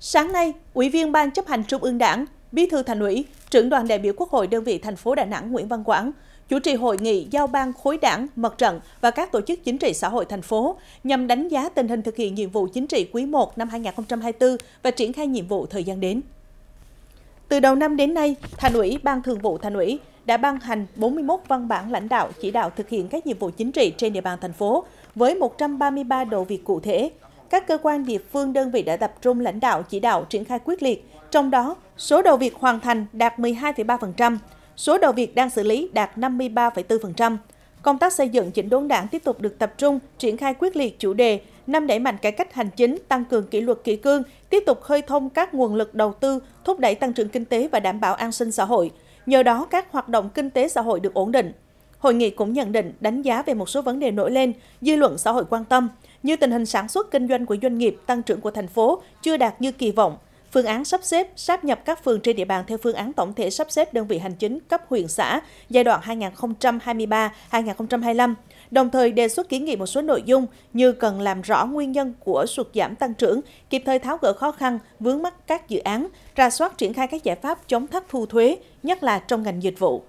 Sáng nay, Ủy viên Ban chấp hành Trung ương Đảng, Bí thư Thành ủy, trưởng đoàn đại biểu Quốc hội đơn vị thành phố Đà Nẵng Nguyễn Văn Quảng chủ trì hội nghị giao ban khối đảng, mặt trận và các tổ chức chính trị xã hội thành phố nhằm đánh giá tình hình thực hiện nhiệm vụ chính trị quý 1 năm 2024 và triển khai nhiệm vụ thời gian đến. Từ đầu năm đến nay, Thành ủy, Ban Thường vụ Thành ủy đã ban hành 41 văn bản lãnh đạo chỉ đạo thực hiện các nhiệm vụ chính trị trên địa bàn thành phố với 133 đầu việc cụ thể, các cơ quan địa phương đơn vị đã tập trung lãnh đạo chỉ đạo triển khai quyết liệt, trong đó số đầu việc hoàn thành đạt 12,3%, số đầu việc đang xử lý đạt 53,4%. Công tác xây dựng chỉnh đốn đảng tiếp tục được tập trung triển khai quyết liệt chủ đề năm đẩy mạnh cải cách hành chính, tăng cường kỷ luật kỷ cương, tiếp tục khơi thông các nguồn lực đầu tư, thúc đẩy tăng trưởng kinh tế và đảm bảo an sinh xã hội. Nhờ đó các hoạt động kinh tế xã hội được ổn định. Hội nghị cũng nhận định đánh giá về một số vấn đề nổi lên, dư luận xã hội quan tâm, như tình hình sản xuất kinh doanh của doanh nghiệp, tăng trưởng của thành phố chưa đạt như kỳ vọng, phương án sắp xếp, sáp nhập các phường trên địa bàn theo phương án tổng thể sắp xếp đơn vị hành chính cấp huyện xã giai đoạn 2023-2025, đồng thời đề xuất kiến nghị một số nội dung như cần làm rõ nguyên nhân của sụt giảm tăng trưởng, kịp thời tháo gỡ khó khăn, vướng mắc các dự án, ra soát triển khai các giải pháp chống thất thu thuế, nhất là trong ngành dịch vụ.